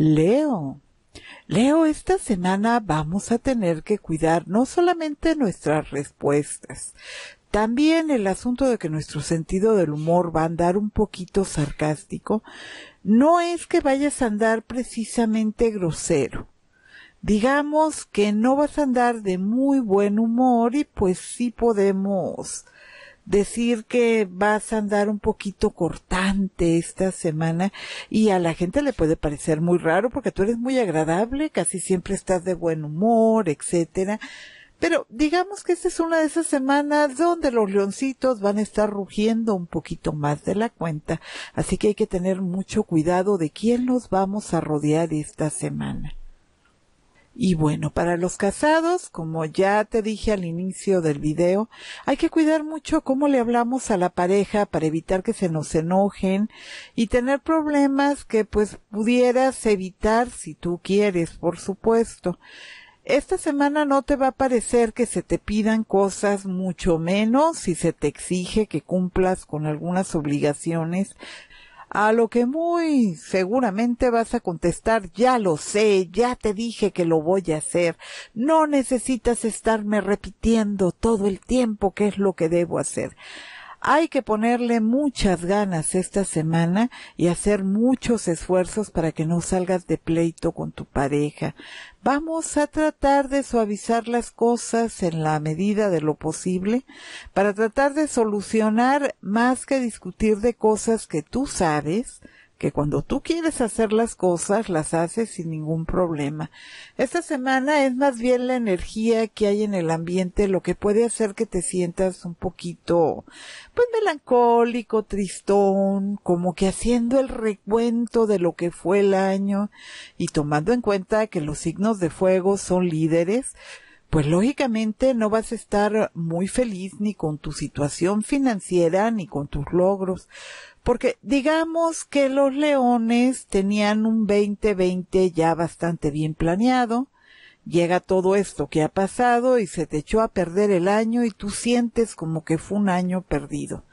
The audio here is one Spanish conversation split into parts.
Leo. Leo, esta semana vamos a tener que cuidar no solamente nuestras respuestas, también el asunto de que nuestro sentido del humor va a andar un poquito sarcástico, no es que vayas a andar precisamente grosero. Digamos que no vas a andar de muy buen humor y pues sí podemos decir que vas a andar un poquito cortante esta semana y a la gente le puede parecer muy raro porque tú eres muy agradable, casi siempre estás de buen humor, etcétera. Pero digamos que esta es una de esas semanas donde los leoncitos van a estar rugiendo un poquito más de la cuenta, así que hay que tener mucho cuidado de quién nos vamos a rodear esta semana. Y bueno, para los casados, como ya te dije al inicio del video, hay que cuidar mucho cómo le hablamos a la pareja para evitar que se nos enojen y tener problemas que pues pudieras evitar si tú quieres, por supuesto. Esta semana no te va a parecer que se te pidan cosas mucho menos si se te exige que cumplas con algunas obligaciones a lo que muy seguramente vas a contestar, ya lo sé, ya te dije que lo voy a hacer, no necesitas estarme repitiendo todo el tiempo qué es lo que debo hacer. Hay que ponerle muchas ganas esta semana y hacer muchos esfuerzos para que no salgas de pleito con tu pareja. Vamos a tratar de suavizar las cosas en la medida de lo posible para tratar de solucionar más que discutir de cosas que tú sabes, que cuando tú quieres hacer las cosas, las haces sin ningún problema. Esta semana es más bien la energía que hay en el ambiente lo que puede hacer que te sientas un poquito, pues melancólico, tristón, como que haciendo el recuento de lo que fue el año y tomando en cuenta que los signos de fuego son líderes, pues lógicamente no vas a estar muy feliz ni con tu situación financiera ni con tus logros. Porque digamos que los leones tenían un 2020 ya bastante bien planeado, llega todo esto que ha pasado y se te echó a perder el año y tú sientes como que fue un año perdido.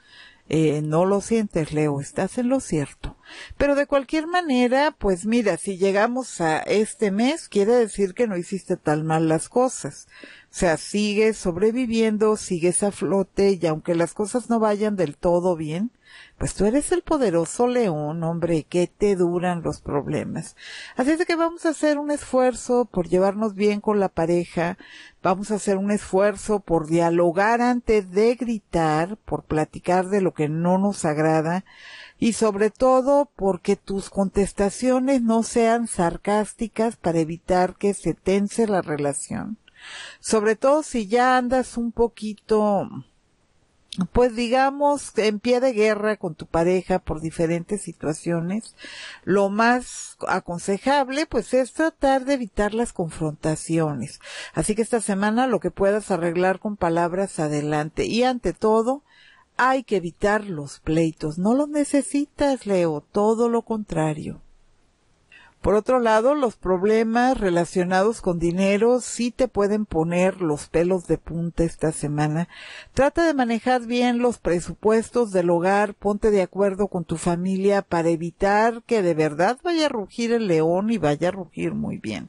Eh, no lo sientes, Leo, estás en lo cierto. Pero de cualquier manera, pues mira, si llegamos a este mes, quiere decir que no hiciste tan mal las cosas. O sea, sigues sobreviviendo, sigues a flote y aunque las cosas no vayan del todo bien, pues tú eres el poderoso león, hombre, que te duran los problemas. Así es de que vamos a hacer un esfuerzo por llevarnos bien con la pareja, vamos a hacer un esfuerzo por dialogar antes de gritar, por platicar de lo que no nos agrada y sobre todo porque tus contestaciones no sean sarcásticas para evitar que se tense la relación. Sobre todo si ya andas un poquito pues digamos, en pie de guerra con tu pareja por diferentes situaciones, lo más aconsejable pues es tratar de evitar las confrontaciones. Así que esta semana lo que puedas arreglar con palabras adelante y ante todo, hay que evitar los pleitos. No los necesitas, Leo, todo lo contrario. Por otro lado, los problemas relacionados con dinero sí te pueden poner los pelos de punta esta semana. Trata de manejar bien los presupuestos del hogar, ponte de acuerdo con tu familia para evitar que de verdad vaya a rugir el león y vaya a rugir muy bien.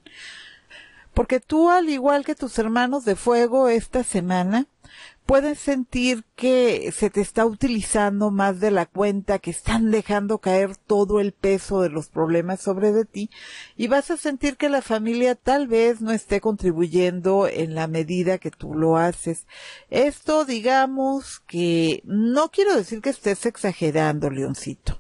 Porque tú, al igual que tus hermanos de fuego esta semana, pueden sentir que se te está utilizando más de la cuenta, que están dejando caer todo el peso de los problemas sobre de ti y vas a sentir que la familia tal vez no esté contribuyendo en la medida que tú lo haces. Esto digamos que no quiero decir que estés exagerando, Leoncito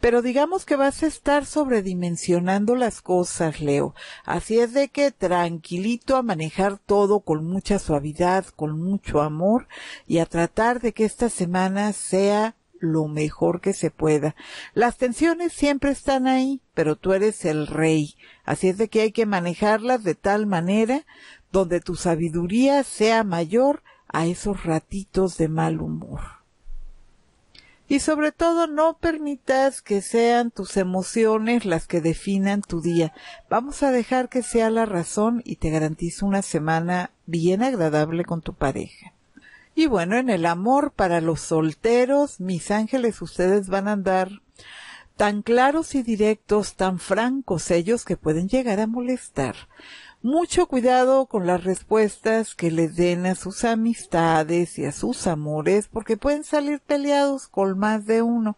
pero digamos que vas a estar sobredimensionando las cosas, Leo. Así es de que tranquilito a manejar todo con mucha suavidad, con mucho amor y a tratar de que esta semana sea lo mejor que se pueda. Las tensiones siempre están ahí, pero tú eres el rey. Así es de que hay que manejarlas de tal manera donde tu sabiduría sea mayor a esos ratitos de mal humor. Y sobre todo no permitas que sean tus emociones las que definan tu día. Vamos a dejar que sea la razón y te garantizo una semana bien agradable con tu pareja. Y bueno, en el amor para los solteros, mis ángeles, ustedes van a andar tan claros y directos, tan francos ellos que pueden llegar a molestar mucho cuidado con las respuestas que le den a sus amistades y a sus amores, porque pueden salir peleados con más de uno.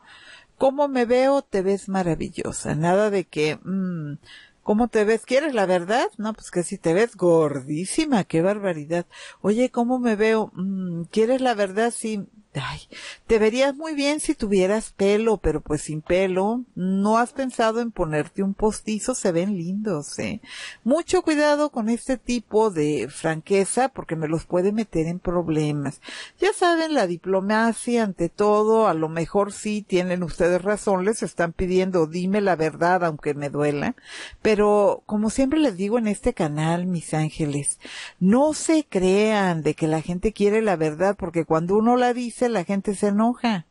¿Cómo me veo? Te ves maravillosa. Nada de que, mmm, ¿cómo te ves? ¿Quieres la verdad? No, pues que si te ves gordísima, qué barbaridad. Oye, ¿cómo me veo? Mm, ¿Quieres la verdad? Sí, Ay, te verías muy bien si tuvieras pelo, pero pues sin pelo. No has pensado en ponerte un postizo, se ven lindos, ¿eh? Mucho cuidado con este tipo de franqueza porque me los puede meter en problemas. Ya saben, la diplomacia ante todo, a lo mejor sí tienen ustedes razón, les están pidiendo dime la verdad aunque me duela. Pero como siempre les digo en este canal, mis ángeles, no se crean de que la gente quiere la verdad porque cuando uno la dice, la gente se enoja.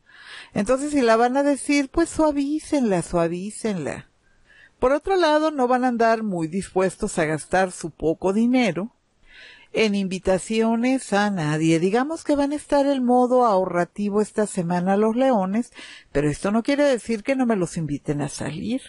Entonces, si la van a decir, pues suavícenla, suavícenla. Por otro lado, no van a andar muy dispuestos a gastar su poco dinero en invitaciones a nadie. Digamos que van a estar el modo ahorrativo esta semana los leones, pero esto no quiere decir que no me los inviten a salir.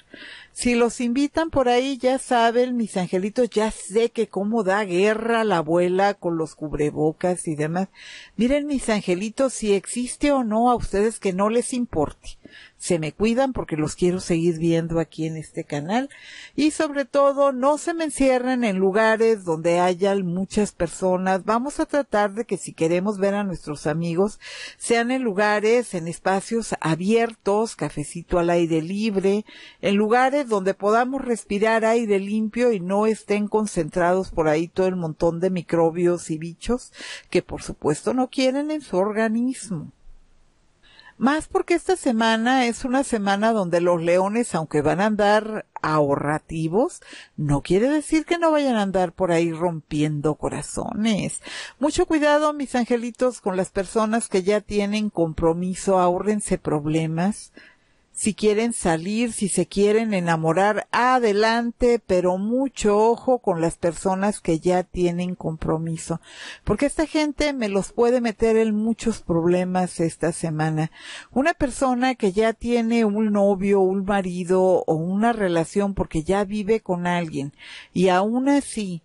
Si los invitan por ahí, ya saben, mis angelitos, ya sé que cómo da guerra la abuela con los cubrebocas y demás. Miren, mis angelitos, si existe o no a ustedes que no les importe se me cuidan porque los quiero seguir viendo aquí en este canal y sobre todo no se me encierren en lugares donde hayan muchas personas. Vamos a tratar de que si queremos ver a nuestros amigos sean en lugares, en espacios abiertos, cafecito al aire libre, en lugares donde podamos respirar aire limpio y no estén concentrados por ahí todo el montón de microbios y bichos que por supuesto no quieren en su organismo. Más porque esta semana es una semana donde los leones, aunque van a andar ahorrativos, no quiere decir que no vayan a andar por ahí rompiendo corazones. Mucho cuidado, mis angelitos, con las personas que ya tienen compromiso, ahórrense problemas, si quieren salir, si se quieren enamorar, adelante, pero mucho ojo con las personas que ya tienen compromiso, porque esta gente me los puede meter en muchos problemas esta semana. Una persona que ya tiene un novio, un marido o una relación porque ya vive con alguien y aún así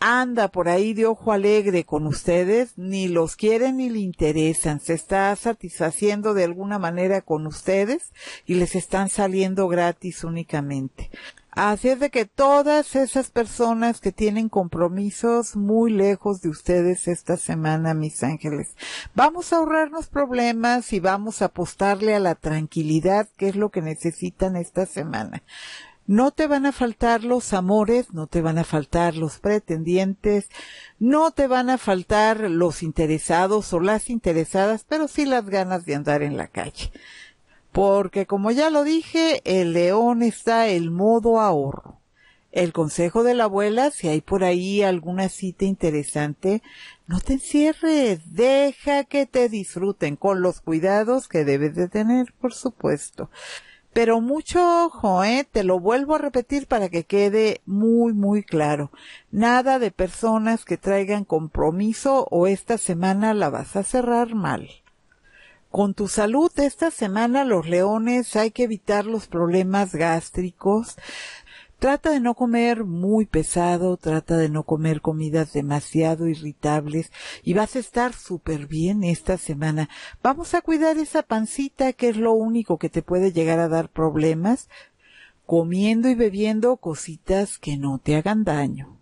anda por ahí de ojo alegre con ustedes, ni los quieren ni le interesan, se está satisfaciendo de alguna manera con ustedes y les están saliendo gratis únicamente. Así es de que todas esas personas que tienen compromisos muy lejos de ustedes esta semana, mis ángeles, vamos a ahorrarnos problemas y vamos a apostarle a la tranquilidad, que es lo que necesitan esta semana. No te van a faltar los amores, no te van a faltar los pretendientes, no te van a faltar los interesados o las interesadas, pero sí las ganas de andar en la calle. Porque como ya lo dije, el león está el modo ahorro el consejo de la abuela, si hay por ahí alguna cita interesante, no te encierres, deja que te disfruten con los cuidados que debes de tener, por supuesto. Pero mucho ojo, ¿eh? te lo vuelvo a repetir para que quede muy, muy claro. Nada de personas que traigan compromiso o esta semana la vas a cerrar mal. Con tu salud esta semana los leones hay que evitar los problemas gástricos, Trata de no comer muy pesado, trata de no comer comidas demasiado irritables y vas a estar súper bien esta semana. Vamos a cuidar esa pancita que es lo único que te puede llegar a dar problemas comiendo y bebiendo cositas que no te hagan daño.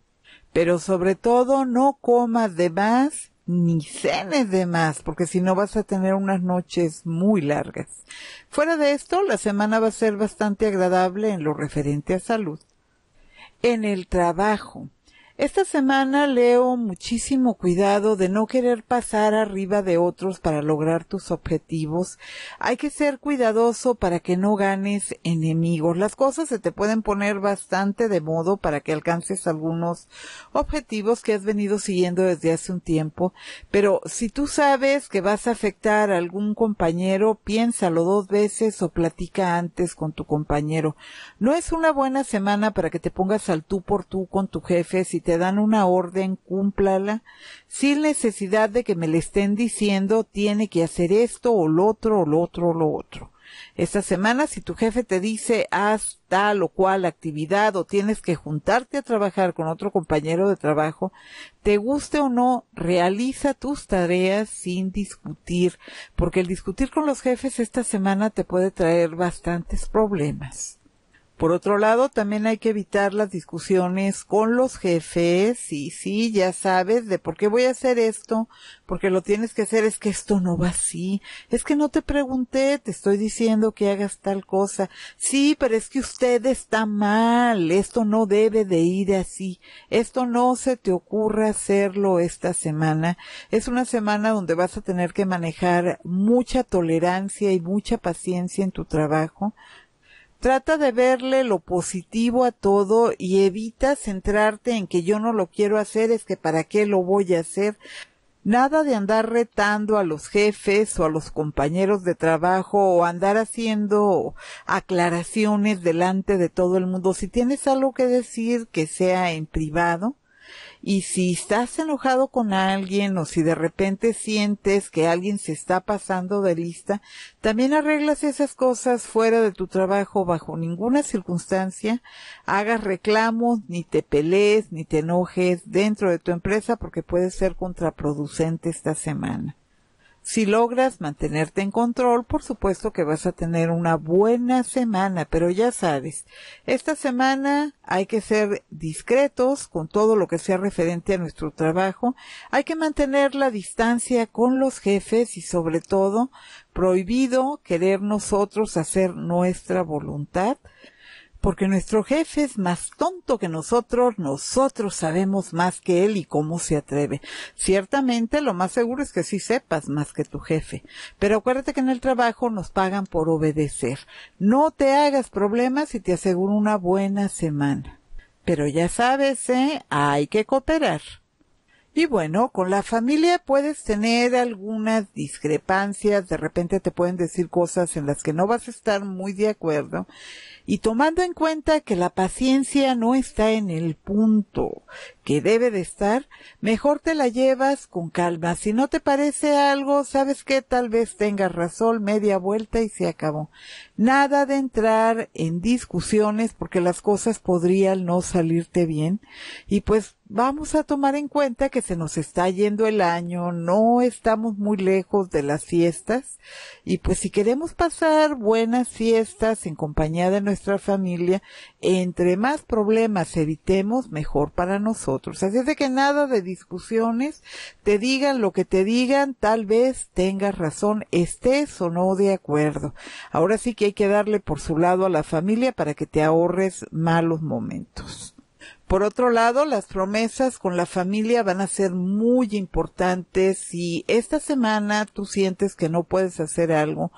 Pero sobre todo no comas de más ni cenes de más, porque si no vas a tener unas noches muy largas. Fuera de esto, la semana va a ser bastante agradable en lo referente a salud. En el trabajo, esta semana leo muchísimo cuidado de no querer pasar arriba de otros para lograr tus objetivos. Hay que ser cuidadoso para que no ganes enemigos. Las cosas se te pueden poner bastante de modo para que alcances algunos objetivos que has venido siguiendo desde hace un tiempo. Pero si tú sabes que vas a afectar a algún compañero, piénsalo dos veces o platica antes con tu compañero. No es una buena semana para que te pongas al tú por tú con tu jefe te dan una orden, cúmplala, sin necesidad de que me le estén diciendo tiene que hacer esto o lo otro o lo otro o lo otro. Esta semana, si tu jefe te dice haz tal o cual actividad o tienes que juntarte a trabajar con otro compañero de trabajo, te guste o no, realiza tus tareas sin discutir, porque el discutir con los jefes esta semana te puede traer bastantes problemas. Por otro lado, también hay que evitar las discusiones con los jefes y sí, ya sabes, de por qué voy a hacer esto, porque lo tienes que hacer, es que esto no va así, es que no te pregunté, te estoy diciendo que hagas tal cosa, sí, pero es que usted está mal, esto no debe de ir así, esto no se te ocurra hacerlo esta semana, es una semana donde vas a tener que manejar mucha tolerancia y mucha paciencia en tu trabajo, Trata de verle lo positivo a todo y evita centrarte en que yo no lo quiero hacer, es que para qué lo voy a hacer. Nada de andar retando a los jefes o a los compañeros de trabajo o andar haciendo aclaraciones delante de todo el mundo. Si tienes algo que decir que sea en privado, y si estás enojado con alguien o si de repente sientes que alguien se está pasando de lista, también arreglas esas cosas fuera de tu trabajo bajo ninguna circunstancia, hagas reclamos, ni te pelees, ni te enojes dentro de tu empresa porque puede ser contraproducente esta semana. Si logras mantenerte en control, por supuesto que vas a tener una buena semana, pero ya sabes, esta semana hay que ser discretos con todo lo que sea referente a nuestro trabajo, hay que mantener la distancia con los jefes y sobre todo prohibido querer nosotros hacer nuestra voluntad porque nuestro jefe es más tonto que nosotros, nosotros sabemos más que él y cómo se atreve. Ciertamente lo más seguro es que sí sepas más que tu jefe, pero acuérdate que en el trabajo nos pagan por obedecer. No te hagas problemas y te aseguro una buena semana. Pero ya sabes, ¿eh? Hay que cooperar. Y bueno, con la familia puedes tener algunas discrepancias, de repente te pueden decir cosas en las que no vas a estar muy de acuerdo. Y tomando en cuenta que la paciencia no está en el punto que debe de estar, mejor te la llevas con calma. Si no te parece algo, sabes que tal vez tengas razón, media vuelta y se acabó. Nada de entrar en discusiones porque las cosas podrían no salirte bien. Y pues vamos a tomar en cuenta que se nos está yendo el año, no estamos muy lejos de las fiestas. Y pues si queremos pasar buenas fiestas en compañía de nuestra familia, entre más problemas evitemos, mejor para nosotros. Así es de que nada de discusiones, te digan lo que te digan, tal vez tengas razón, estés o no de acuerdo. Ahora sí que hay que darle por su lado a la familia para que te ahorres malos momentos. Por otro lado, las promesas con la familia van a ser muy importantes. Si esta semana tú sientes que no puedes hacer algo,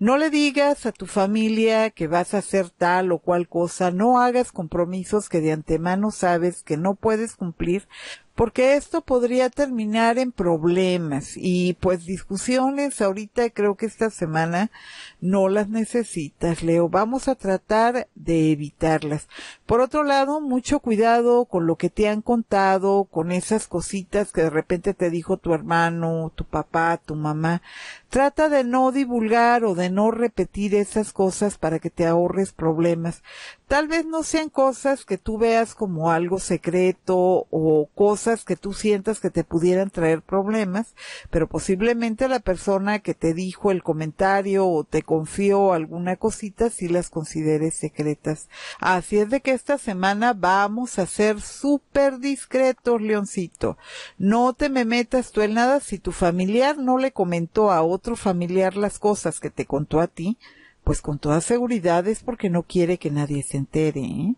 no le digas a tu familia que vas a hacer tal o cual cosa, no hagas compromisos que de antemano sabes que no puedes cumplir, porque esto podría terminar en problemas y pues discusiones ahorita creo que esta semana no las necesitas, Leo. Vamos a tratar de evitarlas. Por otro lado, mucho cuidado con lo que te han contado, con esas cositas que de repente te dijo tu hermano, tu papá, tu mamá. Trata de no divulgar o de no repetir esas cosas para que te ahorres problemas. Tal vez no sean cosas que tú veas como algo secreto o cosas que tú sientas que te pudieran traer problemas, pero posiblemente la persona que te dijo el comentario o te confió alguna cosita sí las consideres secretas. Así es de que esta semana vamos a ser súper discretos, Leoncito. No te me metas tú en nada si tu familiar no le comentó a otro familiar las cosas que te contó a ti, pues con toda seguridad es porque no quiere que nadie se entere. ¿eh?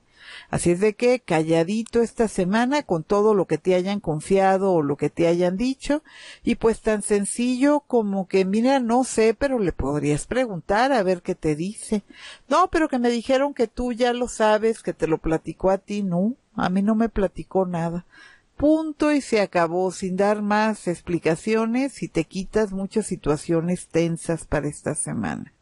Así es de que calladito esta semana con todo lo que te hayan confiado o lo que te hayan dicho y pues tan sencillo como que mira, no sé, pero le podrías preguntar a ver qué te dice. No, pero que me dijeron que tú ya lo sabes, que te lo platicó a ti, no, a mí no me platicó nada punto y se acabó, sin dar más explicaciones y te quitas muchas situaciones tensas para esta semana.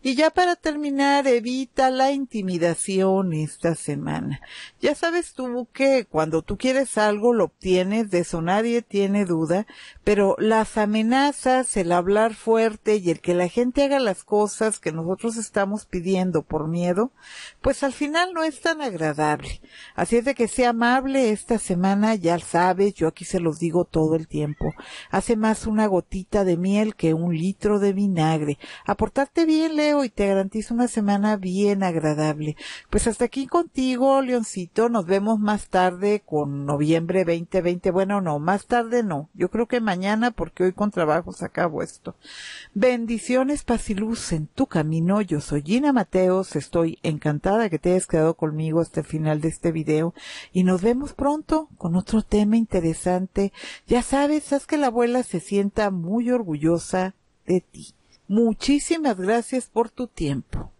Y ya para terminar, evita la intimidación esta semana. Ya sabes tú que cuando tú quieres algo lo obtienes, de eso nadie tiene duda, pero las amenazas, el hablar fuerte y el que la gente haga las cosas que nosotros estamos pidiendo por miedo, pues al final no es tan agradable. Así es de que sea amable esta semana, ya sabes, yo aquí se los digo todo el tiempo. Hace más una gotita de miel que un litro de vinagre. Aportarte bien, y te garantizo una semana bien agradable. Pues hasta aquí contigo, Leoncito. Nos vemos más tarde con noviembre 2020. Bueno, no, más tarde no. Yo creo que mañana porque hoy con trabajo acabo esto. Bendiciones, paz y luz en tu camino. Yo soy Gina Mateos. Estoy encantada que te hayas quedado conmigo hasta el final de este video y nos vemos pronto con otro tema interesante. Ya sabes, haz que la abuela se sienta muy orgullosa de ti. Muchísimas gracias por tu tiempo.